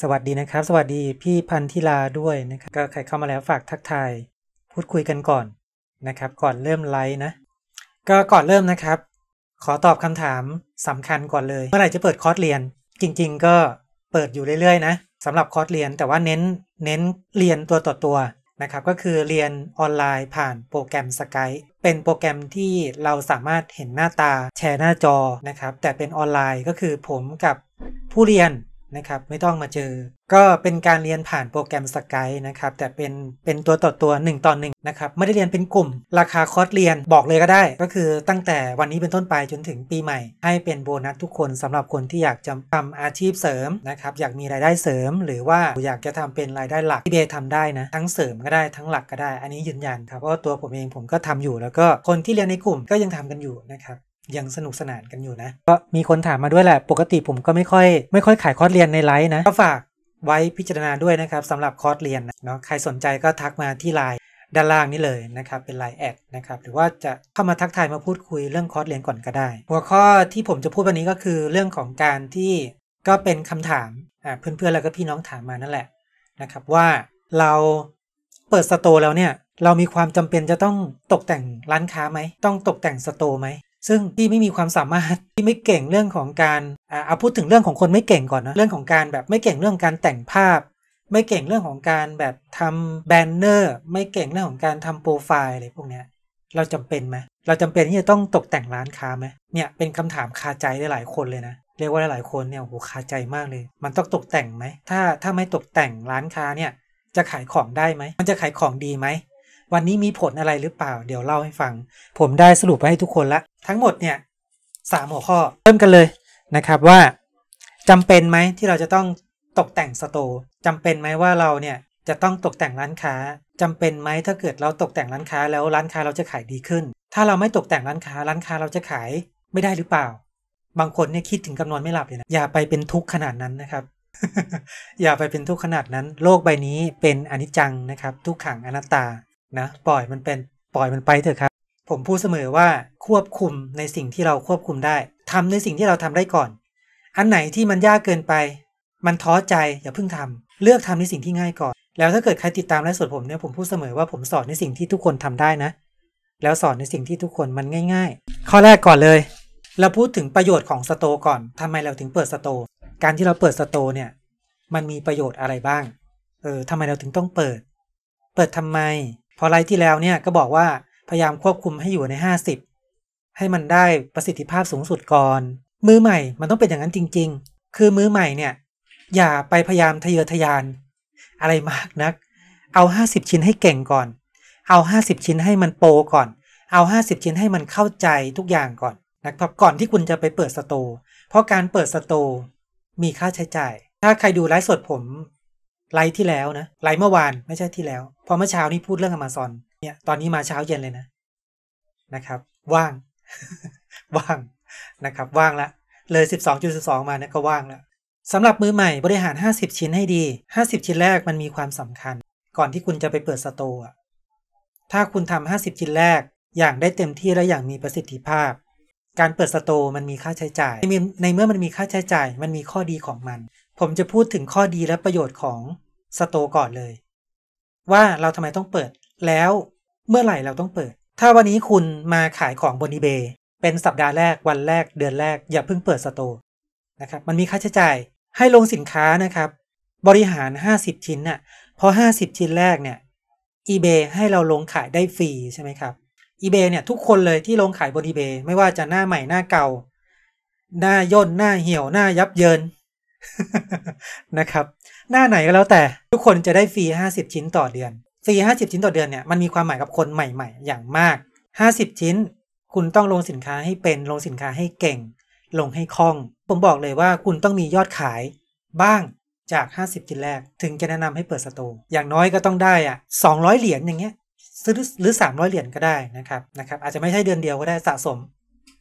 สวัสดีนะครับ สวัสดีพี่พันธิลาด้วย นะครับ ก็ใครเข้ามาแล้วฝากทักทายพูดคุยกันก่อนนะครับ ก่อนเริ่มไลฟ์นะก็ก่อนเริ่มนะครับ ขอตอบคำถามสำคัญก่อนเลย เมื่อไหร่จะเปิดคอร์สเรียน จริงๆก็เปิดอยู่เรื่อยๆนะสำหรับคอร์สเรียนแต่ว่าเน้นเน้นเรียนตัวต่อตัว นะครับ ก็คือเรียนออนไลน์ผ่านโปรแกรมสกายเป็นโปรแกรมที่เราสามารถเห็นหน้าตาแชร์หน้าจอนะครับแต่เป็นออนไลน์ก็คือผมกับผู้เรียนนะครับไม่ต้องมาเจอ ก็เป็นการเรียนผ่านโปรแกรมสกายนะครับแต่เป็นเป็นตัวต่อตัว1ต่อหนึ่งนะครับ ไม่ได้เรียนเป็นกลุ่มราคาคอร์สเรียนบอกเลยก็ได้ ก็คือตั้งแต่วันนี้เป็นต้นไปจนถึงปีใหม่ ให้เป็นโบนัสทุกคนสำหรับคนที่อยากจะทำอาชีพเสริมนะครับ อยากมีรายได้เสริม หรือว่าอยากจะทำเป็นรายได้หลักที่เบย์ทำได้นะทั้งเสริมก็ได้ทั้งหลักก็ได้ อันนี้ยืนยันครับเพราะตัวผมเองผมก็ทำอยู่ แล้วก็คนที่เรียนในกลุ่มก็ยังทำกันอยู่นะครับยังสนุกสนานกันอยู่นะก็มีคนถามมาด้วยแหละ ปกติผมก็ไม่ค่อยไม่ค่อยขายคอร์สเรียนในไลน์นะ ก็ฝากไว้พิจารณาด้วยนะครับสำหรับคอร์สเรียนเนาะใครสนใจก็ทักมาที่ไลน์ด้านล่างนี้เลยนะครับ เป็นไลน์แอดนะครับหรือว่าจะเข้ามาทักทายมาพูดคุยเรื่องคอร์สเรียนก่อนก็ได้ หัวข้อที่ผมจะพูดวันนี้ก็คือเรื่องของการที่ก็เป็นคำถามอ่าเพื่อนๆแล้วก็พี่น้องถามมานั่นแหละนะครับว่าเราเปิดสโตร์แล้วเนี่ยเรามีความจำเป็นจะต้องตกแต่งร้านค้าไหมต้อง ตกแต่งสโตร์ไหมซึ่งที่ไม่มีความสามารถที่ไม่เก่งเรื่องของการ อ่าเอาพูดถึงเรื่องของคนไม่เก่งก่อนนะเรื่องของการแบบไม่เก่งเรื่องการแต่งภาพ ไม่เก่งเรื่องของการแบบทำแบนเนอร์ไม่เก่งเรื่องของการทำโปรไฟล์อะไรพวกเนี้ย เราจำเป็นไหมเราจำเป็นที่จะต้องตกแต่งร้านค้าไหมเนี่ยเป็นคำถามคาใจได้หลายคนเลยนะเรียกว่าหลายคนเนี่ยโหคาใจมากเลย มันต้องตกแต่งไหมถ้าถ้าไม่ตกแต่งร้านค้าเนี่ยจะขายของได้ไหมมันจะขายของดีไหมวันนี้มีผลอะไรหรือเปล่าเดี๋ยวเล่าให้ฟัง ผมได้สรุปไปให้ทุกคนละทั้งหมดเนี่ยสามหัวข้อเริ่มกันเลยนะครับว่า จำเป็นไหมที่เราจะต้องตกแต่งสโตร์จำเป็นไหมว่าเราเนี่ยจะต้องตกแต่งร้านค้า จำเป็นไหมถ้าเกิดเราตกแต่งร้านค้าแล้วร้านค้าเราจะขายดีขึ้น ถ้าเราไม่ตกแต่งร้านค้า ร้านค้าเราจะขายไม่ได้หรือเปล่า บางคนเนี่ยคิดถึงกำนวนไม่หลับเลยนะอย่าไปเป็นทุกข์ขนาดนั้นนะครับ อย่าไปเป็นทุกข์ขนาดนั้น โลกใบนี้เป็นอนิจจังนะครับ ทุกขังอนัตตานะปล่อยมันเป็นปล่อยมันไปเถอะครับ ผมพูดเสมอว่าควบคุมในสิ่งที่เราควบคุมได้ ทำในสิ่งที่เราทำได้ก่อน อันไหนที่มันยากเกินไป มันท้อใจอย่าเพิ่งทำ เลือกทำในสิ่งที่ง่ายก่อน แล้วถ้าเกิดใครติดตามและสดผมเนี่ยผมพูดเสมอว่าผมสอนในสิ่งที่ทุกคนทำได้นะ แล้วสอนในสิ่งที่ทุกคนมันง่าย ๆข้อแรกก่อนเลย เราพูดถึงประโยชน์ของสโตก่อน ทำไมเราถึงเปิดสโตการที่เราเปิดสโตเนี่ย มันมีประโยชน์อะไรบ้างเออทำไมเราถึงต้องเปิด เปิดทำไมพอไลท์ที่แล้วเนี่ยก็บอกว่าพยายามควบคุมให้อยู่ใน 50 ให้มันได้ประสิทธิภาพสูงสุดก่อน มือใหม่มันต้องเป็นอย่างนั้นจริง ๆ คือมือใหม่เนี่ย อย่าไปพยายามทะเยอทะยาน อะไรมากนัก เอา 50 ชิ้นให้เก่งก่อน เอา 50 ชิ้นให้มันโปก่อน เอา 50 ชิ้นให้มันเข้าใจทุกอย่างก่อนนะครับก่อนที่คุณจะไปเปิดสตูเพราะการเปิดสตูมีค่าใช้จ่าย ถ้าใครดูไลฟ์สดผมไลท์ที่แล้วนะ ไลท์เมื่อวานไม่ใช่ที่แล้วพอเมื่อเช้านี้พูดเรื่องอเมซอนเนี่ยตอนนี้มาเช้าเย็นเลยนะ นะครับ ว่าง ว่างนะครับ ว่างละเลย12.12มานะก็ว่างแล้วสำหรับมือใหม่ บริหาร50 ชิ้นให้ดี50ชิ้นแรกมันมีความสำคัญ ก่อนที่คุณจะไปเปิดสโตร์ถ้าคุณทำ50 ชิ้นแรก อย่างได้เต็มที่และอย่างมีประสิทธิภาพ การเปิดสโตร์มันมีค่าใช้จ่าย ในเมื่อมันมีค่าใช้จ่ายมันมีข้อดีของมันผมจะพูดถึงข้อดีและประโยชน์ของสโตก่อนเลย ว่าเราทำไมต้องเปิดแล้วเมื่อไหร่เราต้องเปิด ถ้าวันนี้คุณมาขายของบนอีเบเป็นสัปดาห์แรกวันแรก เดือนแรก อย่าเพิ่งเปิดสโตนะครับ มันมีค่าใช้จ่ายให้ลงสินค้านะครับ บริหาร 50 ชิ้นน่ะพอ50 ชิ้นแรกเนี่ยอีเบให้เราลงขายได้ฟรีใช่ไหมครับอีเบเนี่ยทุกคนเลยที่ลงขายบนอีเบไม่ว่าจะหน้าใหม่หน้าเก่าหน้าย่นหน้าเหี่ยวหน้ายับเยินนะครับ หน้าไหนก็แล้วแต่ทุกคนจะได้ฟรี50 ชิ้นต่อเดือนฟรี50 ชิ้นต่อเดือนเนี่ยมันมีความหมายกับคนใหม่ๆ อย่างมาก 50 ชิ้นคุณต้องลงสินค้าให้เป็น ลงสินค้าให้เก่ง ลงให้คล่อง ผมบอกเลยว่าคุณต้องมียอดขายบ้างจาก 50 ชิ้นแรก ถึงจะแนะนำให้เปิดสตูอย่างน้อยก็ต้องได้อ่ะ 200 เหรียญอย่างเงี้ยรือหรือ300เหรียญก็ได้นะครับนะครับอาจจะไม่ใช่เดือนเดียวก็ได้สะสม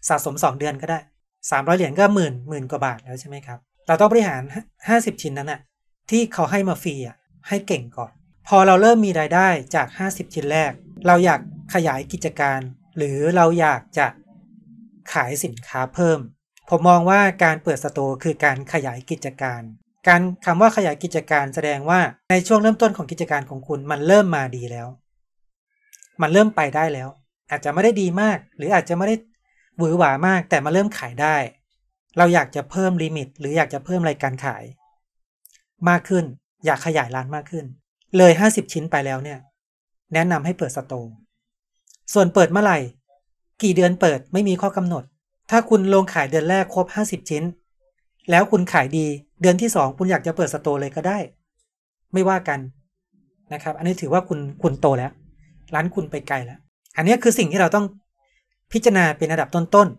สะสม 2 เดือนก็ได้ 300เหรียญก็หมื่นหมื่นกว่าบาทแล้วใช่ไหมครับเราต้องบริหาร 50 ชิ้นนั้นอะที่เขาให้มาฟรีอะให้เก่งก่อน พอเราเริ่มมีรายได้จาก 50 ชิ้นแรก เราอยากขยายกิจการ หรือเราอยากจะขายสินค้าเพิ่ม ผมมองว่าการเปิดสตูคือการขยายกิจการ การคำว่าขยายกิจการแสดงว่า ในช่วงเริ่มต้นของกิจการของคุณ มันเริ่มมาดีแล้ว มันเริ่มไปได้แล้ว อาจจะไม่ได้ดีมาก หรืออาจจะไม่ได้หวือหวามาก แต่มาเริ่มขายได้เราอยากจะเพิ่มลิมิต หรืออยากจะเพิ่มรายการขาย มากขึ้น อยากขยายร้านมากขึ้น เลย 50 ชิ้นไปแล้วเนี่ย แนะนำให้เปิดสตูส่วนเปิดเมื่อไหร่ กี่เดือนเปิดไม่มีข้อกำหนด ถ้าคุณลงขายเดือนแรกครบ 50 ชิ้น แล้วคุณขายดีเดือนที่ 2 คุณอยากจะเปิดสตูเลยก็ได้ ไม่ว่ากันนะครับ อันนี้ถือว่าคุณคุณโตแล้ว ร้านคุณไปไกลแล้วอันนี้คือสิ่งที่เราต้องพิจารณาเป็นระดับต้น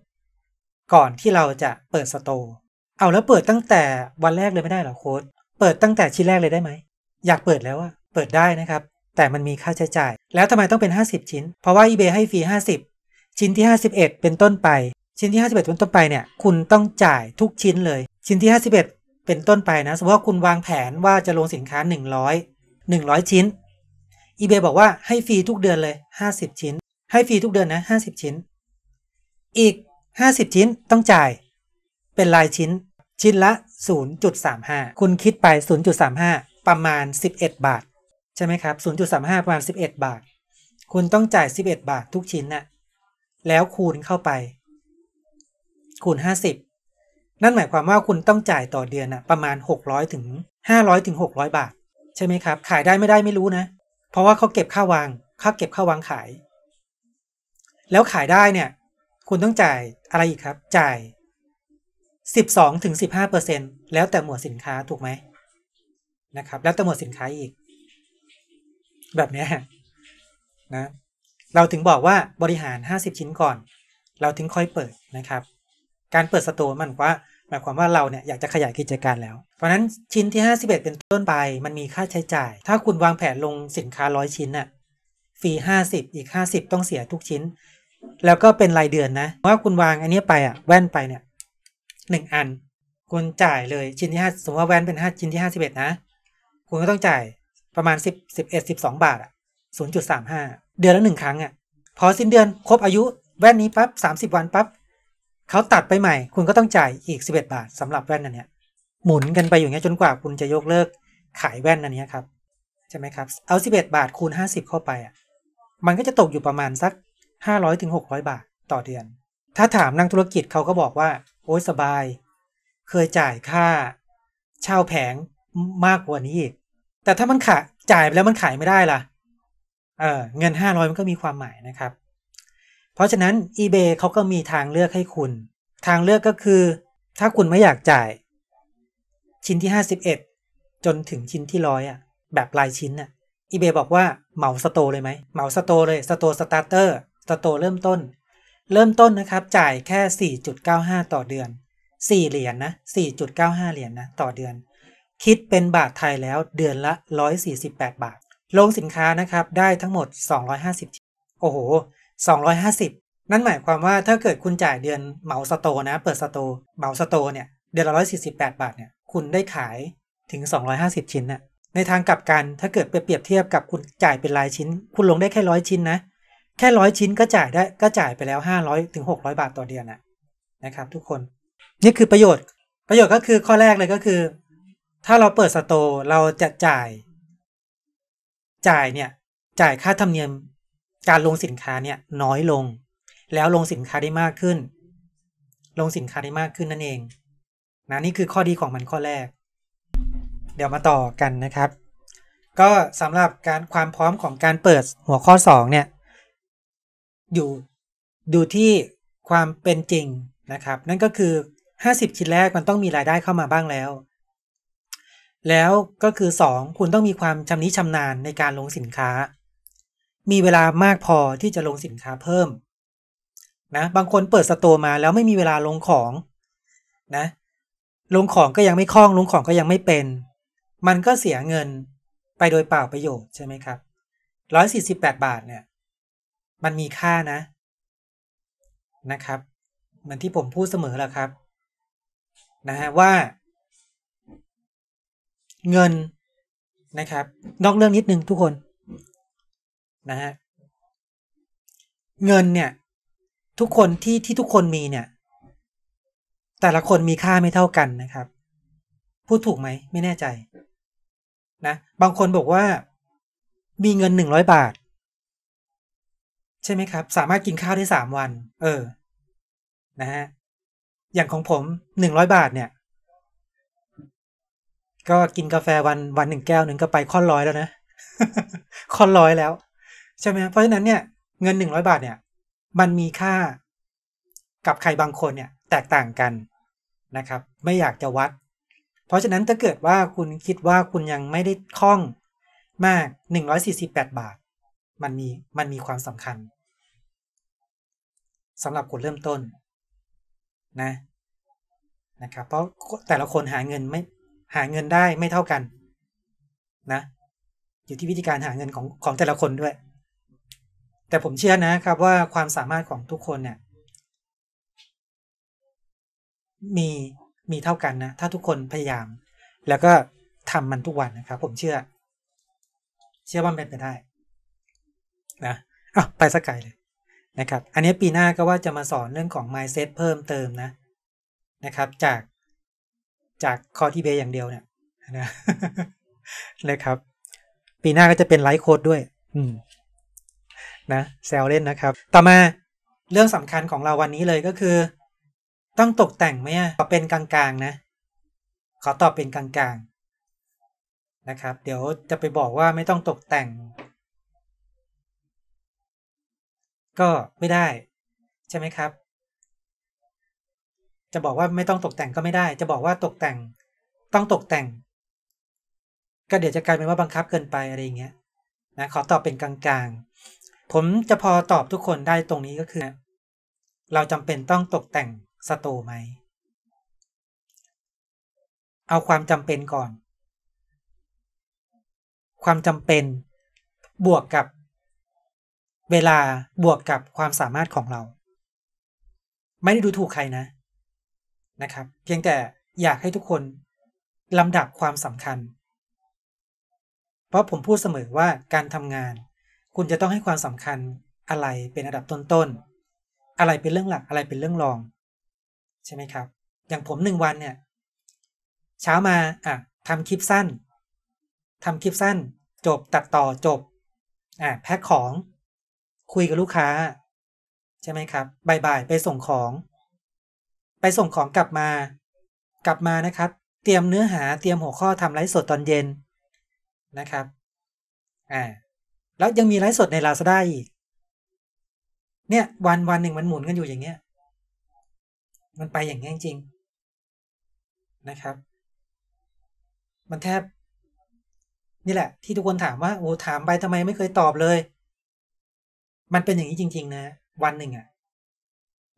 ก่อนที่เราจะเปิดสโตร์เอาแล้วเปิดตั้งแต่วันแรกเลยไม่ได้หรอโค้ด เปิดตั้งแต่ชิ้นแรกเลยได้ไหม อยากเปิดแล้วอะเปิดได้นะครับ แต่มันมีค่าใช้จ่าย แล้วทำไมต้องเป็น 50 ชิ้น เพราะว่า eBay ให้ฟรี 50 ชิ้นที่ 51 เป็นต้นไป ชิ้นที่ 51 เป็นต้นไปเนี่ย คุณต้องจ่ายทุกชิ้นเลย ชิ้นที่ 51 เป็นต้นไปนะ สมมติว่าคุณวางแผนว่าจะลงสินค้า 100 100 ชิ้น eBay บอกว่าให้ฟรีทุกเดือนเลย 50 ชิ้น ให้ฟรีทุกเดือนนะ 50 ชิ้น อีก50 ชิ้นต้องจ่ายเป็นรายชิ้นชิ้นละ 0.35 คุณคิดไป 0.35 ประมาณ 11 บาท ใช่ไหมครับ 0.35ประมาณ11 บาท คุณต้องจ่าย 11 บาททุกชิ้นนะ่ะแล้วคูณเข้าไป คูณ 50 นั่นหมายความว่าคุณต้องจ่ายต่อเดือนนะประมาณ 600 ถึง500ถึง600บาท ใช่ไหมครับขายได้ไม่ได้ไม่รู้นะ เพราะว่าเขาเก็บค่าวางเขาเก็บค่าวางขาย แล้วขายได้เนี่ยคุณต้องจ่ายอะไรอีกครับ จ่าย 12-15%แล้วแต่หมวดสินค้าถูกไหมนะครับแล้วแต่หมวดสินค้าอีก แบบนี้นะเราถึงบอกว่าบริหาร 50 ชิ้นก่อน เราถึงค่อยเปิดนะครับ การเปิดสตูมันว่าหมายความว่าเราเนี่ยอยากจะขยายกิจการแล้ว เพราะนั้นชิ้นที่ 51 เป็นต้นไป มันมีค่าใช้จ่าย ถ้าคุณวางแผนลงสินค้า100ชิ้นน่ะฟรี50 อีก 50 ต้องเสียทุกชิ้นแล้วก็เป็นรายเดือนนะว่าคุณวางอันนี้ไปอะแว่นไปเนี่ยหนึ่งอัน คุณจ่ายเลยชิ้นที่ห้าสมมติว่าแว่นเป็นห้าชิ้นที่ห้าสิบเอ็ดนะคุณก็ต้องจ่ายประมาณสิบสิบเอ็ดสิบสองบาทอะศูนย์จุดสามห้าเดือนละหนึ่งครั้งอะพอสิ้นเดือนครบอายุแว่นนี้ปั๊บสามสิบวันปั๊บเขาตัดไปใหม่ คุณก็ต้องจ่ายอีกสิบเอ็ดบาทสำหรับแว่นอันเนี้ยหมุนกันไปอยู่เงี้ยจนกว่าคุณจะยกเลิกขายแว่นอันนี้ครับใช่ไหมครับเอาสิบเอ็ดบาทคูณห้าสิบเข้าไปอ่ะมันก็จะตกอยู่ประมาณสักห้าร้อยถึงหกร้อยบาทต่อเดือน ถ้าถามนักธุรกิจเขาก็บอกว่า โอ้ยสบาย เคยจ่ายค่า เช่าแผงมากกว่านี้อีก แต่ถ้ามันขาจ่ายไปแล้วมันขายไม่ได้ล่ะเออเงิน้อยมันก็มีความหมายนะครับ เพราะฉะนั้น eBay เขาก็มีทางเลือกให้คุณ ทางเลือกก็คือ ถ้าคุณไม่อยากจ่าย ชิ้นที่ห้าสิบเอ็ดจนถึงชิ้นที่ร้อยอ่ะ แบบลายชิ้นอ่ะ eBay บอกว่าเหมาสโตเลยไหมเหมาสโตเลยสโตสตาร์เตอร์ต่อโตเริ่มต้น เริ่มต้นนะครับ จ่ายแค่ 4.95 ต่อเดือน4เหรียญนนะ4.95 เหรียญนนะต่อเดือน คิดเป็นบาทไทยแล้วเดือนละ 148บาท ลงสินค้านะครับ ได้ทั้งหมด 250โอ้โห 250 นั่นหมายความว่าถ้าเกิดคุณจ่ายเดือนเหมาสโตนะ เปิดสโตเหมาสโตเนี่ย เดือนละ148 บาท เนี่ย คุณได้ขายถึง 250 ชิ้นนะ่ะ ในทางกลับกันถ้าเกิดไปเปรียบเทียบกับคุณจ่ายเป็นรายชิ้น คุณลงได้แค่ร้อยชิ้นนะแค่ร้อยชิ้นก็จ่ายได้ก็จ่ายไปแล้วห้าร้อยถึงหกร้อยบาทต่อเดือนนะนะครับ ทุกคน นี่คือประโยชน์ประโยชน์ก็คือข้อแรกเลยก็คือ ถ้าเราเปิดสตร์เราจะจ่าย จ่ายเนี่ย จ่ายค่าธรรมเนียมการลงสินค้าเนี่ย น้อยลง แล้วลงสินค้าได้มากขึ้น ลงสินค้าได้มากขึ้นนั่นเองนะนี่คือข้อดีของมันข้อแรกเดี๋ยวมาต่อกันนะครับ ก็สำหรับการความพร้อมของการเปิดหัวข้อ2เนี่ยอยู่ดูที่ความเป็นจริงนะครับ นั่นก็คือ 50 ชิ้นแรกมันต้องมีรายได้เข้ามาบ้างแล้ว แล้วก็คือ 2 คุณต้องมีความชำนิชำนาญในการลงสินค้า มีเวลามากพอที่จะลงสินค้าเพิ่มนะบางคนเปิดสตูมาแล้วไม่มีเวลาลงของนะลงของก็ยังไม่คล่องลงของก็ยังไม่เป็น มันก็เสียเงินไปโดยเปล่าประโยชน์ใช่ไหมครับ148บาทเนี่ยมันมีค่านะนะครับเหมือนที่ผมพูดเสมอแหละครับ นะฮะ ว่า เงินนะครับ นอกเรื่องนิดนึงทุกคน นะฮะ เงินเนี่ย ทุกคนที่ที่ทุกคนมีเนี่ย แต่ละคนมีค่าไม่เท่ากันนะครับ พูดถูกไหม ไม่แน่ใจ นะ บางคนบอกว่ามีเงินหนึ่งร้อยบาทใช่ไหมครับ สามารถกินข้าวได้สามวัน เออนะฮะอย่างของผมหนึ่งร้อยบาทเนี่ย ก็กินกาแฟวันวันหนึ่งแก้วหนึ่งก็ไปค่อนร้อยแล้วนะ ค่อนร้อยแล้ว ใช่ไหมเพราะฉะนั้นเนี่ยเงินหนึ่งร้อยบาทเนี่ยมันมีค่า กับใครบางคนเนี่ยแตกต่างกันนะครับ ไม่อยากจะวัด เพราะฉะนั้นถ้าเกิดว่าคุณคิดว่าคุณยังไม่ได้คล่องมากหนึ่่งร้อยสสีิบแปดบาทมันมีมันมีความสำคัญสำหรับคนเริ่มต้นนะนะครับเพราะแต่ละคนหาเงินไม่หาเงินได้ไม่เท่ากันนะอยู่ที่วิธีการหาเงินของของแต่ละคนด้วย แต่ผมเชื่อนะครับว่าความสามารถของทุกคนเนี่ยมีมีเท่ากันนะถ้าทุกคนพยายาม แล้วก็ทำมันทุกวันนะครับผมเชื่อ เชื่อว่าเป็นไปได้นะอ้าวไปสักไกเลยนะครับ อันนี้ปีหน้าก็ว่าจะมาสอนเรื่องของ mindset เพิ่มเติมนะ นะครับจาก จากคอที่เบอย่างเดียวเนี่ยนะนะครับ ปีหน้าก็จะเป็นไลฟ์โค้ดด้วย อืมนะ แซวเล่นนะครับ ต่อมาเรื่องสำคัญของเราวันนี้เลยก็คือ ต้องตกแต่งไหมขอเป็นกลางๆ นะขอตอบเป็นกลางๆนะครับ เดี๋ยวจะไปบอกว่าไม่ต้องตกแต่งก็ไม่ได้ใช่ไหมครับ จะบอกว่าไม่ต้องตกแต่งก็ไม่ได้ จะบอกว่าตกแต่งต้องตกแต่ง ก็เดี๋ยวจะกลายเป็นว่าบังคับเกินไปอะไรเงี้ย นะขอตอบเป็นกลางๆ ผมจะพอตอบทุกคนได้ตรงนี้ก็คือ เราจำเป็นต้องตกแต่งสโตไหม เอาความจำเป็นก่อน ความจำเป็นบวกกับเวลาบวกกับความสามารถของเรา ไม่ได้ดูถูกใครนะ นะครับ เพียงแต่อยากให้ทุกคนลำดับความสำคัญ เพราะผมพูดเสมอว่าการทำงาน คุณจะต้องให้ความสำคัญอะไรเป็นระดับต้นๆอะไรเป็นเรื่องหลักอะไรเป็นเรื่องรอง ใช่ไหมครับ อย่างผมหนึ่งวันเนี่ย เช้ามาอ่ะทำคลิปสั้นทำคลิปสั้น จบตัดต่อจบอ่ะแพ็คของคุยกับลูกค้าใช่ไหมครับบ่ายๆไปส่งของ ไปส่งของกลับมา กลับมานะครับ เตรียมเนื้อหาเตรียมหัวข้อทำไลฟ์สดตอนเย็นนะครับอ่าแล้วยังมีไลฟ์สดในลาซาด้าอีกเนี่ยวันวันหนึ่งมันหมุนกันอยู่อย่างเงี้ยมันไปอย่างเงี้ยจริงนะครับมันแทบนี่แหละที่ทุกคนถามว่าโอ้ถามไปทำไมไม่เคยตอบเลยมันเป็นอย่างนี้จริง ๆ นะ วันหนึ่งอะ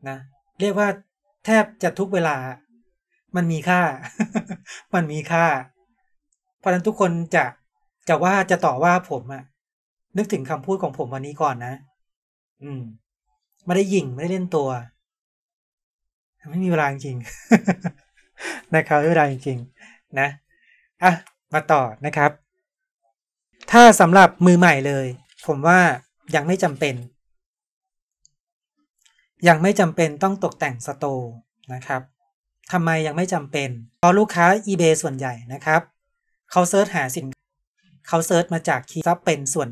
นะเรียกว่าแทบจะทุกเวลามันมีค่า มันมีค่า เพราะนั้นทุกคนจะจะว่าจะต่อว่าผมอะนึกถึงคำพูดของผมวันนี้ก่อนนะ อืมไม่ได้ยิงไม่ได้เล่นตัว ไม่มีเวลาจริงนะครับไม่มีเวลาจริงนะอ่ะมาต่อนะครับ ถ้าสำหรับมือใหม่เลยผมว่ายังไม่จำเป็น ยังไม่จำเป็นต้องตกแต่งสโตร์นะครับ ทำไมยังไม่จำเป็น เพราะลูกค้า eBay ส่วนใหญ่นะครับ เขาเซิร์ชหาสิน เขาเซิร์ชมาจากคีย์ซับเป็นส่วน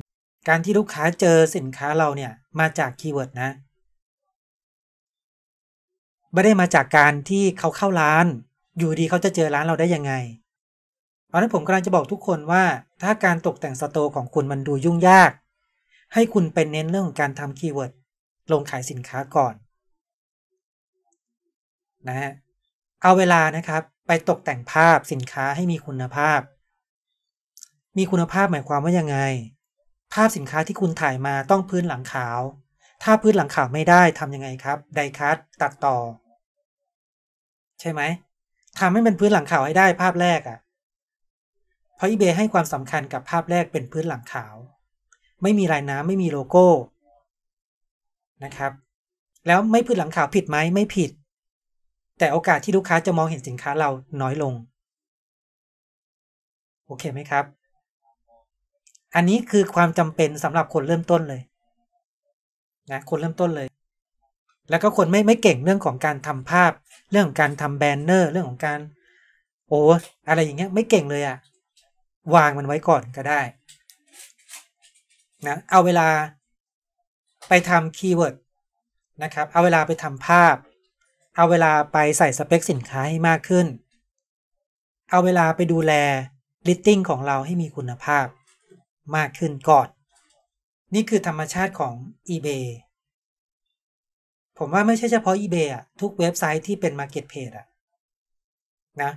การที่ลูกค้าเจอสินค้าเราเนี่ย มาจากคีย์เวิร์ดนะ ไม่ได้มาจากการที่เขาเข้าร้าน อยู่ดีเขาจะเจอร้านเราได้ยังไง เพราะนั้นผมกำลังจะบอกทุกคนว่า ถ้าการตกแต่งสโตร์ของคุณมันดูยุ่งยากให้คุณเป็นเน้นเรื่องของการทำคีย์เวิร์ดลงขายสินค้าก่อนนะฮะเอาเวลานะครับ ไปตกแต่งภาพสินค้าให้มีคุณภาพ มีคุณภาพหมายความว่ายังไง ภาพสินค้าที่คุณถ่ายมาต้องพื้นหลังขาว ถ้าพื้นหลังขาวไม่ได้ทำยังไงครับไดคัตตัดต่อ ใช่ไหมทำให้เป็นพื้นหลังขาวให้ได้ภาพแรกอะ่ะเพราะอีเบให้ความสำคัญกับภาพแรกเป็นพื้นหลังขาวไม่มีลายน้ำ ไม่มีโลโก้นะครับ แล้วไม่พื้นหลังขาวผิดไหมไม่ผิด แต่โอกาสที่ลูกค้าจะมองเห็นสินค้าเราน้อยลงโอเคไหมครับ อันนี้คือความจำเป็นสำหรับคนเริ่มต้นเลยนะคนเริ่มต้นเลย แล้วก็คนไม่ไม่เก่งเรื่องของการทำภาพ เรื่องของการทำแบนเนอร์เรื่องของการ โอ้อะไรอย่างเงี้ยไม่เก่งเลยอะวางมันไว้ก่อนก็ได้นะเอาเวลาไปทำคีย์เวิร์ดนะครับ เอาเวลาไปทำภาพ เอาเวลาไปใส่สเปคสินค้าให้มากขึ้น เอาเวลาไปดูแลลิสติ้งของเราให้มีคุณภาพมากขึ้นก่อน นี่คือธรรมชาติของ eBay ผมว่าไม่ใช่เฉพาะ eBay อะทุกเว็บไซต์ที่เป็น Marketplace อะนะ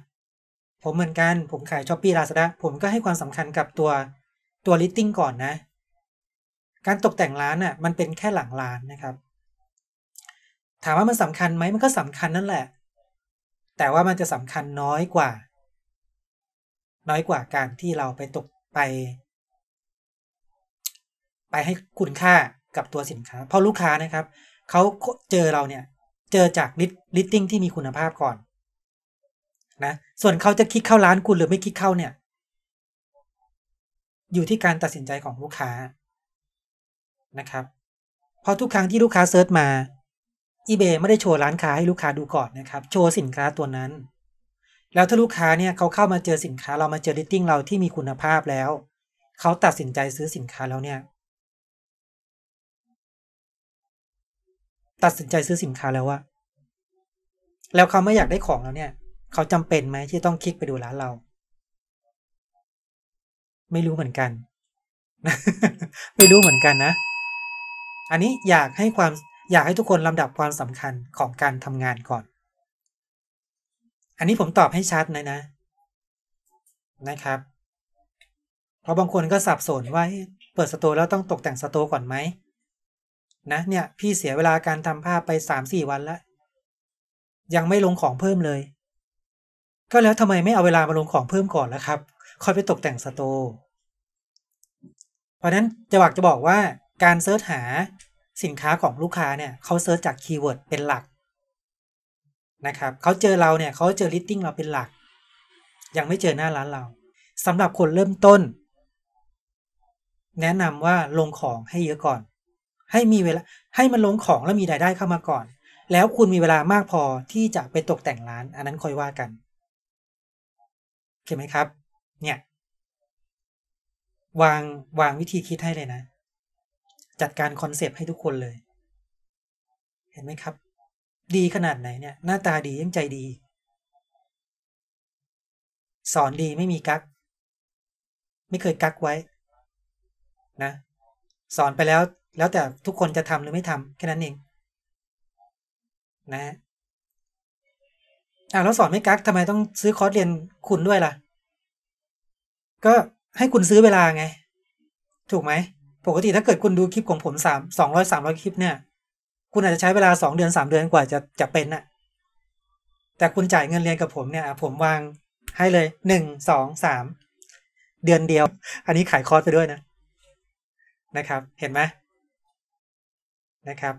ผมเหมือนกันผมขายช้อปปี้ลาซาด้าผมก็ให้ความสำคัญกับตัวตัวลิสติ้งก่อนนะการตกแต่งร้านน่ะมันเป็นแค่หลังร้านนะครับ ถามว่ามันสำคัญไหมมันก็สำคัญนั่นแหละ แต่ว่ามันจะสำคัญน้อยกว่า น้อยกว่าการที่เราไปตกไป ไปให้คุณค่ากับตัวสินค้า เพราะลูกค้านะครับเขาเจอเราเนี่ยเจอจากลิสติ้งที่มีคุณภาพก่อนนะส่วนเขาจะคลิกเข้าร้านคุณหรือไม่คลิกเข้าเนี่ย อยู่ที่การตัดสินใจของลูกค้านะครับเพราะทุกครั้งที่ลูกค้าเซิร์ชมา eBay ไม่ได้โชว์ร้านค้าให้ลูกค้าดูก่อนนะครับ โชว์สินค้าตัวนั้น แล้วถ้าลูกค้าเนี่ย เขาเข้ามาเจอสินค้า เรามาเจอลิสติ้งเราที่มีคุณภาพแล้ว เขาตัดสินใจซื้อสินค้าแล้วเนี่ย ตัดสินใจซื้อสินค้าแล้วว่าแล้วเขาไม่อยากได้ของแล้วเนี่ย เขาจำเป็นไหมที่ต้องคลิกไปดูร้านเรา ไม่รู้เหมือนกัน ไม่รู้เหมือนกันนะอันนี้อยากให้ความอยากให้ทุกคนลำดับความสำคัญของการทำงานก่อน อันนี้ผมตอบให้ชัดเลยนะนะครับ เพราะบางคนก็สับสนว่าเปิดสตูแล้วต้องตกแต่งสตูก่อนไหม นะเนี่ยพี่เสียเวลาการทำภาพไปสามสี่วันแล้วยังไม่ลงของเพิ่มเลย ก็แล้วทำไมไม่เอาเวลามาลงของเพิ่มก่อนล่ะครับค่อยไปตกแต่งสตูเพราะนั้นจะบอกจะบอกว่าการเสิร์ชหาสินค้าของลูกค้าเนี่ยเขาเซิร์ชจากคีย์เวิร์ดเป็นหลักนะครับเขาเจอเราเนี่ยเขาเจอลิสติ้งเราเป็นหลัก ยังไม่เจอหน้าร้านเราสำหรับคนเริ่มต้น แนะนำว่าลงของให้เยอะก่อน ให้มีเวลาให้มันลงของแล้วมีรายได้เข้ามาก่อน แล้วคุณมีเวลามากพอที่จะไปตกแต่งร้าน อันนั้นค่อยว่ากันเข้าไหมครับเนี่ยวางวางวิธีคิดให้เลยนะจัดการคอนเซปต์ให้ทุกคนเลย เห็นไหมครับ ดีขนาดไหนเนี่ย หน้าตาดียังใจดี สอนดีไม่มีกัก ไม่เคยกักไว้ นะ สอนไปแล้วแล้วแต่ทุกคนจะทำหรือไม่ทำแค่นั้นเอง นะ อ่ะ แล้วสอนไม่กักทำไมต้องซื้อคอร์สเรียนคุณด้วยล่ะ ก็ให้คุณซื้อเวลาไง ถูกไหมปกติถ้าเกิดคุณดูคลิปของผมสามสองร้อยสามร้อยคลิปเนี่ยคุณอาจจะใช้เวลาสองเดือนสามเดือนกว่าจะจะเป็นน่ะแต่คุณจ่ายเงินเรียนกับผมเนี่ย ผมวางให้เลยหนึ่งสองสามเดือนเดียว อันนี้ขายคอร์สไปด้วยนะ นะครับ เห็นไหมนะครับ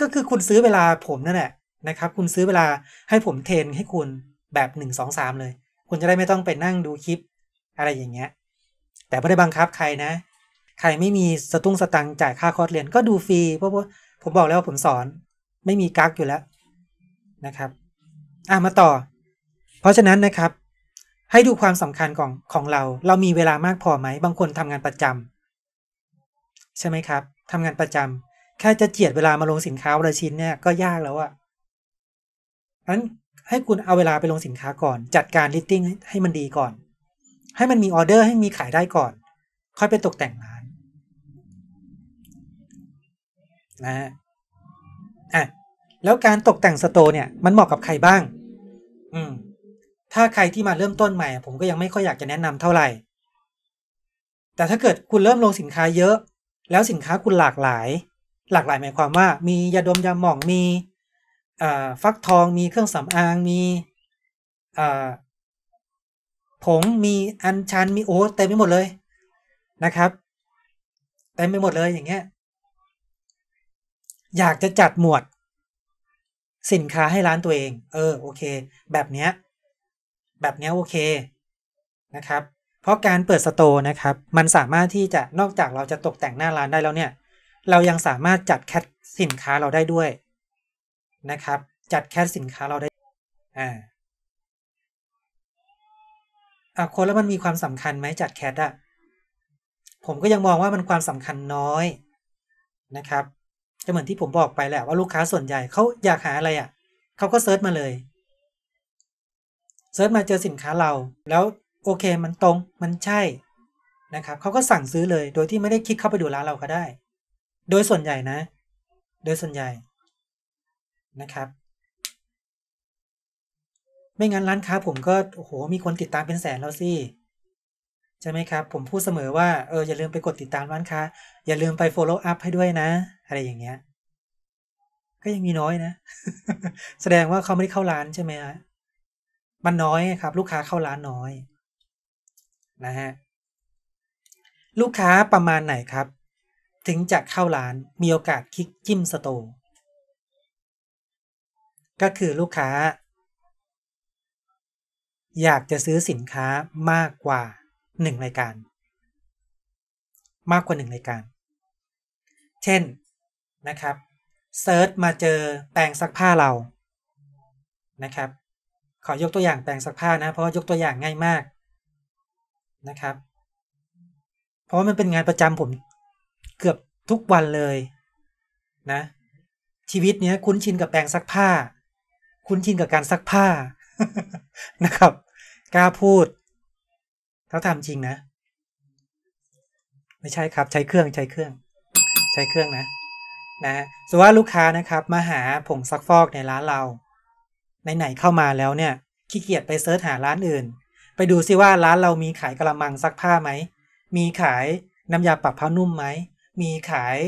ก็คือคุณซื้อเวลาผมนั่นแหละนะครับ คุณซื้อเวลาให้ผมเทรนให้คุณแบบหนึ่งสองสามเลย คุณจะได้ไม่ต้องไปนั่งดูคลิป อะไรอย่างเงี้ยแต่ไม่ได้บังคับใครนะ ใครไม่มีสตุ้งสตังจ่ายค่าคอร์สเรียน ก็ดูฟรีเพราะว่าผมบอกแล้วว่าผมสอนไม่มีกักอยู่แล้วนะครับอ่ะมาต่อ เพราะฉะนั้นนะครับ ให้ดูความสำคัญของของเรา เรามีเวลามากพอไหม บางคนทำงานประจำ ใช่ไหมครับ ทำงานประจำแค่จะเจียดเวลามาลงสินค้าวันละชิ้นเนี่ยก็ยากแล้วอะนั้นให้คุณเอาเวลาไปลงสินค้าก่อน จัดการลิสติ้งให้มันดีก่อนให้มันมีออเดอร์ให้มีขายได้ก่อน ค่อยไปตกแต่งร้านนะอ่ะแล้วการตกแต่งสโตร์เนี่ยมันเหมาะกับใครบ้าง อืม ถ้าใครที่มาเริ่มต้นใหม่ผมก็ยังไม่ค่อยอยากจะแนะนำเท่าไหร่แต่ถ้าเกิดคุณเริ่มลงสินค้าเยอะ แล้วสินค้าคุณหลากหลาย หลากหลาย หมายความว่า มียาดมยาหม่องมีฟักทอง มีเครื่องสำอางมีผงมีอันชันมีโอ๊ตเต็มไปหมดเลยนะครับเต็มไปหมดเลยอย่างเงี้ยอยากจะจัดหมวด สินค้าให้ร้านตัวเอง เออ โอเค แบบเนี้ยแบบเนี้ยโอเคนะครับ เพราะการเปิดสโตร์นะครับ มันสามารถที่จะนอกจากเราจะตกแต่งหน้าร้านได้แล้วเนี่ย เรายังสามารถจัดแคตสินค้าเราได้ด้วยนะครับ จัดแคตสินค้าเราได้อ่าอะคนแล้วมันมีความสำคัญไหมจัดแคทอะผมก็ยังมองว่ามันความสำคัญน้อยนะครับ จะเหมือนที่ผมบอกไปแหละว่าลูกค้าส่วนใหญ่เขาอยากหาอะไรอะ่ะเขาก็เซิร์ชมาเลยเซิร์ชมาเจอสินค้าเราแล้วโอเคมันตรงมันใช่ นะครับเขาก็สั่งซื้อเลย โดยที่ไม่ได้คลิกเข้าไปดูร้านเราก็ได้ โดยส่วนใหญ่นะ โดยส่วนใหญ่นะครับไม่งั้นร้านค้าผมก็โอ้โหมีคนติดตามเป็นแสนแล้วสิใช่ไหมครับ ผมพูดเสมอว่าเอออย่าลืมไปกดติดตามร้านค้า อย่าลืมไป follow up ให้ด้วยนะ อะไรอย่างเงี้ยก็ยังมีน้อยนะแสดงว่าเขาไม่ได้เข้าร้าน ใช่ไหมฮะมันน้อยครับ ลูกค้าเข้าร้านน้อยนะฮะลูกค้าประมาณไหนครับ ถึงจะเข้าร้านมีโอกาสคลิกจิ้มสโตก็คือลูกค้าอยากจะซื้อสินค้ามากกว่าหนึ่งรายการมากกว่าหนึ่งรายการเช่นนะครับเซิร์ชมาเจอแปรงซักผ้าเรานะครับ ขอยกตัวอย่างแปรงซักผ้านะเพราะยกตัวอย่างง่ายมากนะครับ เพราะมันเป็นงานประจำผมเกือบทุกวันเลยนะชีวิตเนี้ยคุ้นชินกับแปรงซักผ้า คุ้นชินกับการซักผ้านะครับ กล้าพูด เขาทำจริงนะ ไม่ใช่ครับ ใช้เครื่องใช้เครื่องใช้เครื่องนะนะสว่าลูกค้านะครับ มาหาผงซักฟอกในร้านเรา ไหน ๆ เข้ามาแล้วเนี่ย ขี้เกียจไปเซิร์ชหาร้านอื่น ไปดูซิว่าร้านเรามีขายกระมังซักผ้าไหมมีขายน้ำยาปรับผ้านุ่มไหมมีขาย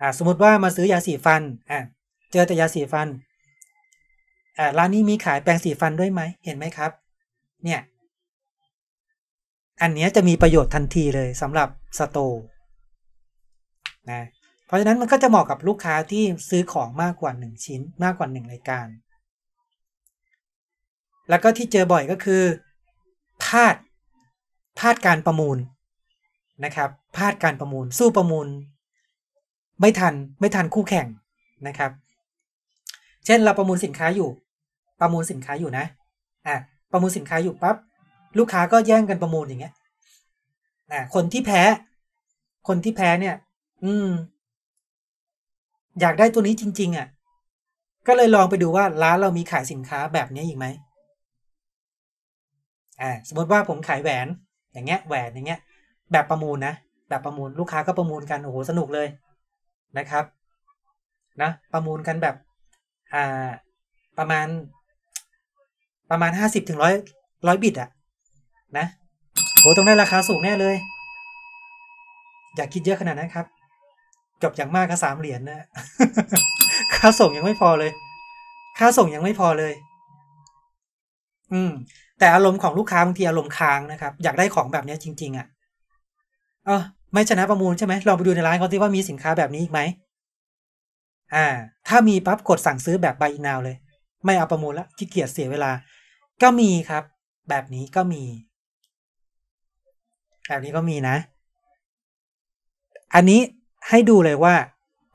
อ่าสมมติว่ามาซื้อยาสีฟันอ่ะเจอแต่ยาสีฟันร้านนี้มีขายแปรงสีฟันด้วยไหมเห็นไหมครับ เนี่ย อันนี้จะมีประโยชน์ทันทีเลยสำหรับสโตร์นะ เพราะฉะนั้นมันก็จะเหมาะกับลูกค้าที่ซื้อของมากกว่า 1 ชิ้นมากกว่า 1 รายการ แล้วก็ที่เจอบ่อยก็คือพลาดพลาดการประมูลนะครับพลาดการประมูลสู้ประมูล ไม่ทันไม่ทันคู่แข่งนะครับ เช่นเราประมูลสินค้าอยู่ประมูลสินค้าอยู่นะ อ่ะประมูลสินค้าอยู่ปับ๊บ ลูกค้าก็แย่งกันประมูลอย่างเงี้ย อ่ะ คนที่แพ้ คนที่แพ้เนี่ย อืม อยากได้ตัวนี้จริงๆอ่ะ ก็เลยลองไปดูว่าร้านเรามีขายสินค้าแบบนี้อีกไหมอ่าสมมติว่าผมขายแหวน อย่างเงี้ย แหวนอย่างเงี้ย แบบประมูลนะ แบบประมูล ลูกค้าก็ประมูลกัน โอ้โห สนุกเลย นะครับ นะ ประมูลกันแบบ อ่า ประมาณประมาณห้าสิบถึงร้อยร้อยบิตอะนะโหตรงนด้ราคาสูงแน่เลย อย่าคิดเยอะขนาดนั้นครับ จบอย่างมากก็สามเหรียญนนะค่าส่งยังไม่พอเลยค่าส่งยังไม่พอเลย อืม แต่อารมณ์ของลูกค้าบางที อารมณ์ค้างนะครับ อยากได้ของแบบนี้จริง ๆอะ่ะเออไม่ชนะประมูลใช่ไหมลองไปดูในร้านเขาที่ว่ามีสินค้าแบบนี้อีกไหม อ่า ถ้ามีปั๊บกดสั่งซื้อแบบใบ y นวเลย ไม่เอาประมูลละขี้เกียจเสียเวลาก็มีครับแบบนี้ก็มี แบบนี้ก็มีนะ อันนี้ให้ดูเลยว่า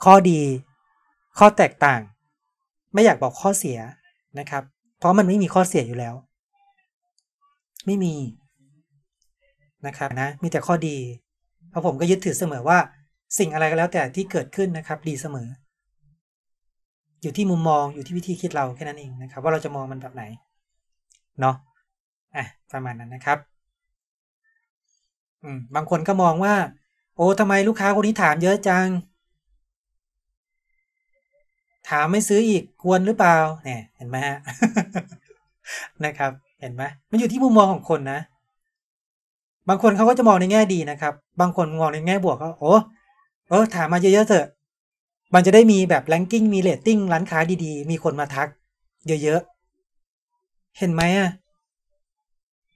ข้อดี ข้อแตกต่าง ไม่อยากบอกข้อเสียนะครับ เพราะมันไม่มีข้อเสียอยู่แล้ว ไม่มีนะครับนะมีแต่ข้อดี เพราะผมก็ยึดถือเสมอว่าสิ่งอะไรก็แล้วแต่ที่เกิดขึ้นนะครับ ดีเสมอ อยู่ที่มุมมองอยู่ที่วิธีคิดเราแค่นั้นเองนะครับ ว่าเราจะมองมันแบบไหนเนาะอ่ะประมาณนั้นนะครับ อืม บางคนก็มองว่า โอ้ทำไมลูกค้าคนนี้ถามเยอะจัง ถามไม่ซื้ออีกควรหรือเปล่า เนี่ย เห็นไหมฮะนะครับ เห็นไหม มันอยู่ที่มุมมองของคนนะ บางคนเขาก็จะมองในแง่ดีนะครับ บางคนมองในแง่บวกก็โอ้ เออ ถามมาเยอะๆเถอะ มันจะได้มีแบบแลนกิ้งมีเลตติ้ง ร้านค้าดีๆ มีคนมาทัก เยอะเห็นไหมอ่ะ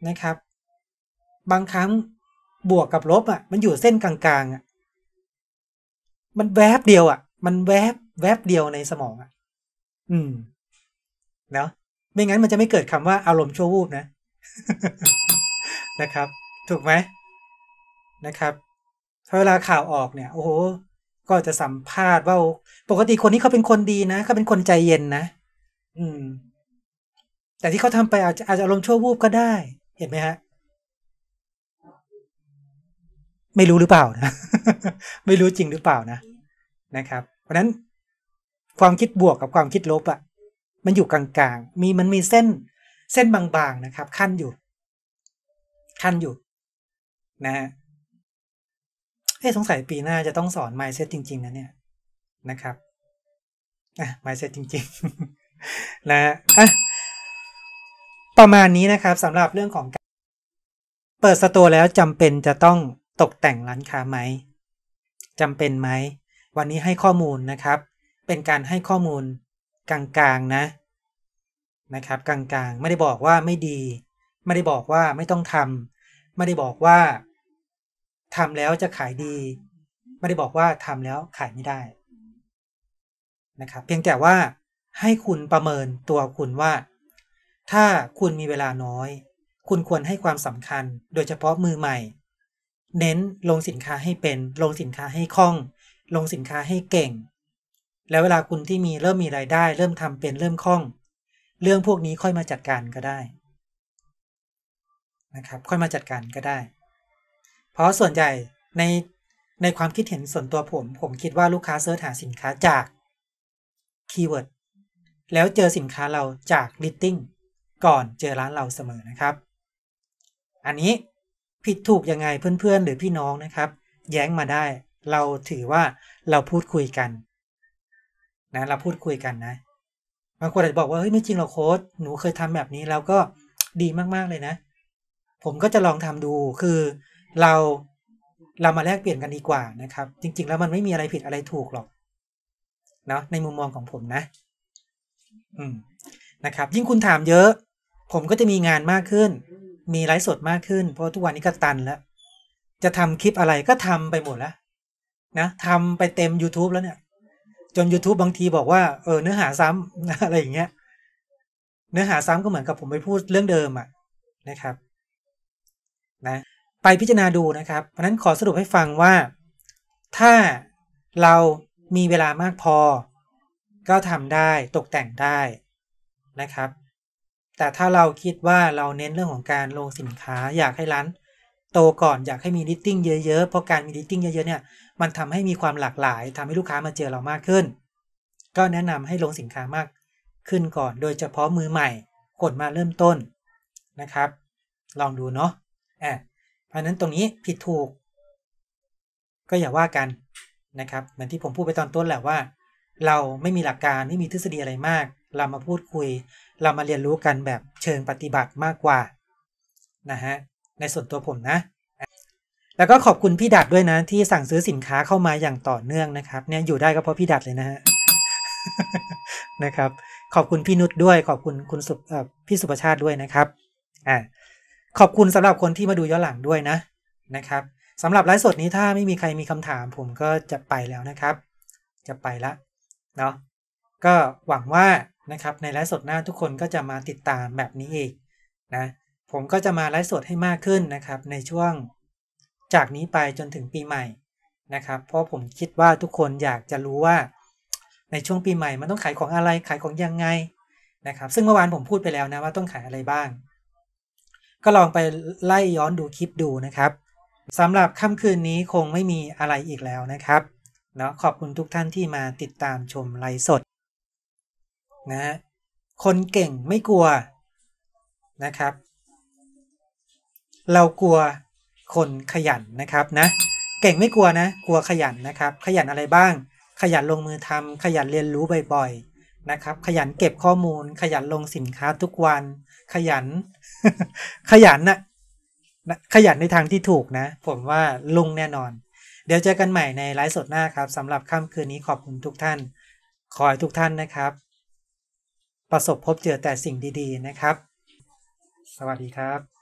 นะครับ บางครั้งบวกกับลบ อ่ะมันอยู่เส้นกลางๆ อ่ะ มันแวบเดียว อ่ะ มันแวบแวบเดียวในสมองอ่ะอืมเนาะไม่งั้นมันจะไม่เกิดคำว่าอารมณ์ชั่ววูบนะ นะครับ ถูกไหมนะครับเวลาข่าวออกเนี่ย โอ้โหก็จะสัมภาษณ์ว่าปกติคนนี้เขาเป็นคนดีนะเขาเป็นคนใจเย็นนะ อืมแต่ที่เขาทำไปอาจจะอารมณ์ชั่ววูบก็ได้ เห็นไหมฮะ ไม่รู้หรือเปล่านะ ไม่รู้จริงหรือเปล่านะนะครับ เพราะนั้น ความคิดบวกกับความคิดลบอะ่ะ มันอยู่กลางๆมีมันมีเส้น เส้นบางๆนะครับขั้นอยู่ขั้นอยู่นะฮะเอ้สงสัยปีหน้าจะต้องสอน mindset จริงๆนะเนี่ยนะครับอ่ะ mindset จริงๆ นะอ่ะประมาณนี้นะครับสำหรับเรื่องของการ เปิดสตูแล้วจำเป็นจะต้องตกแต่งร้านค้าไหมจำเป็นไหมวันนี้ให้ข้อมูลนะครับ เป็นการให้ข้อมูล กลางๆนะนะครับกลางๆ ไม่ได้บอกว่าไม่ดีไม่ได้บอกว่าไม่ต้องทำไม่ได้บอกว่าทำแล้วจะขายดีไม่ได้บอกว่าทำแล้วขายไม่ได้นะครับเพียงแต่ว่า ให้คุณประเมินตัวคุณว่าถ้าคุณมีเวลาน้อย คุณควรให้ความสำคัญ โดยเฉพาะมือใหม่ เน้นลงสินค้าให้เป็นลงสินค้าให้คล่อง ลงสินค้าให้เก่ง แล้วเวลาคุณที่มีเริ่มมีรายได้เริ่มทำเป็นเริ่มคล่อง เรื่องพวกนี้ค่อยมาจัดการก็ได้นะครับค่อยมาจัดการก็ได้เพราะส่วนใหญ่ในในความคิดเห็นส่วนตัวผม ผมคิดว่าลูกค้าเสิร์ชหาสินค้าจากคีย์เวิร์ดแล้วเจอสินค้าเราจากลิสติ้งก่อนเจอร้านเราเสมอนะครับ อันนี้ผิดถูกยังไงเพื่อน ๆ หรือพี่น้องนะครับ แย้งมาได้ เราถือว่าเราพูดคุยกันนะเราพูดคุยกันนะบางคนอาจจะบอกว่าเฮ้ยไม่จริงหรอกโค้ดหนูเคยทำแบบนี้แล้วก็ดีมากๆเลยนะ ผมก็จะลองทำดูคือเราเรามาแลกเปลี่ยนกันดีกว่านะครับ จริง ๆ แล้วมันไม่มีอะไรผิดอะไรถูกหรอกเนาะในมุมมองของผมนะอืมนะครับ ยิ่งคุณถามเยอะผมก็จะมีงานมากขึ้น มีไลฟ์สดมากขึ้น เพราะทุกวันนี้ก็ตันแล้ว จะทำคลิปอะไรก็ทำไปหมดแล้ว นะทำไปเต็ม YouTube แล้วเนี่ย จน YouTube บางทีบอกว่า เออ เนื้อหาซ้ำ อะไรอย่างเงี้ย เนื้อหาซ้ำก็เหมือนกับผมไปพูดเรื่องเดิมอ่ะนะครับ นะ ไปพิจารณาดูนะครับ เพราะนั้นขอสรุปให้ฟังว่า ถ้าเรามีเวลามากพอ ก็ทำได้ ตกแต่งได้นะครับแต่ถ้าเราคิดว่าเราเน้นเรื่องของการลงสินค้าอยากให้ร้านโตก่อน อยากให้มีดิสติ้งเยอะๆเพราะการมีดิสติ้งเยอะๆเนี่ยมันทำให้มีความหลากหลาย ทำให้ลูกค้ามาเจอเรามากขึ้น ก็แนะนำให้ลงสินค้ามากขึ้นก่อนโดยเฉพาะมือใหม่คนมาเริ่มต้นนะครับ ลองดูเนาะอ่ะเพราะนั้นตรงนี้ผิดถูก ก็อย่าว่ากันนะครับเหมือนที่ผมพูดไปตอนต้นแหละว่า เราไม่มีหลักการไม่มีทฤษฎีอะไรมากเรามาพูดคุยเรามาเรียนรู้กันแบบเชิงปฏิบัติมากกว่านะฮะในส่วนตัวผมนะ แล้วก็ขอบคุณพี่ดัดด้วยนะที่สั่งซื้อสินค้าเข้ามาอย่างต่อเนื่องนะครับเนี่ยอยู่ได้ก็เพราะพี่ดัดเลยนะฮะนะครับขอบคุณพี่นุชด้วยขอบคุณคุณสุพี่สุประชาติด้วยนะครับอ่าขอบคุณสำหรับคนที่มาดูย้อนหลังด้วยนะนะครับสำหรับไลฟ์สดนี้ถ้าไม่มีใครมีคำถามผมก็จะไปแล้วนะครับ จะไปละเนาะก็หวังว่านะครับในไลฟ์สดหน้าทุกคนก็จะมาติดตามแบบนี้อีกนะผมก็จะมาไลฟ์สดให้มากขึ้นนะครับในช่วง จากนี้ไปจนถึงปีใหม่ นะครับ เพราะผมคิดว่าทุกคนอยากจะรู้ว่าในช่วงปีใหม่มันต้องขายของอะไรขายของยังไงนะครับซึ่งเมื่อวานผมพูดไปแล้วนะว่าต้องขายอะไรบ้าง ก็ลองไปไล่ย้อนดูคลิปดูนะครับสำหรับค่ำคืนนี้คงไม่มีอะไรอีกแล้วนะครับเนาะขอบคุณทุกท่านที่มาติดตามชมไลฟ์สดนะคนเก่งไม่กลัวนะครับ เรากลัวคนขยันนะครับนะเก่งไม่กลัวนะกลัวขยันนะครับขยันอะไรบ้าง ขยันลงมือทำขยันเรียนรู้บ่อยๆนะครับ ขยันเก็บข้อมูลขยันลงสินค้าทุกวัน ขยัน ขยันนะขยันในทางที่ถูกนะผมว่าลุงแน่นอน เดี๋ยวเจอกันใหม่ในไลฟ์สดหน้าครับสำหรับค่ำคืนนี้ขอบคุณทุกท่าน ขอให้ทุกท่านนะครับประสบพบเจอแต่สิ่งดีๆนะครับ สวัสดีครับ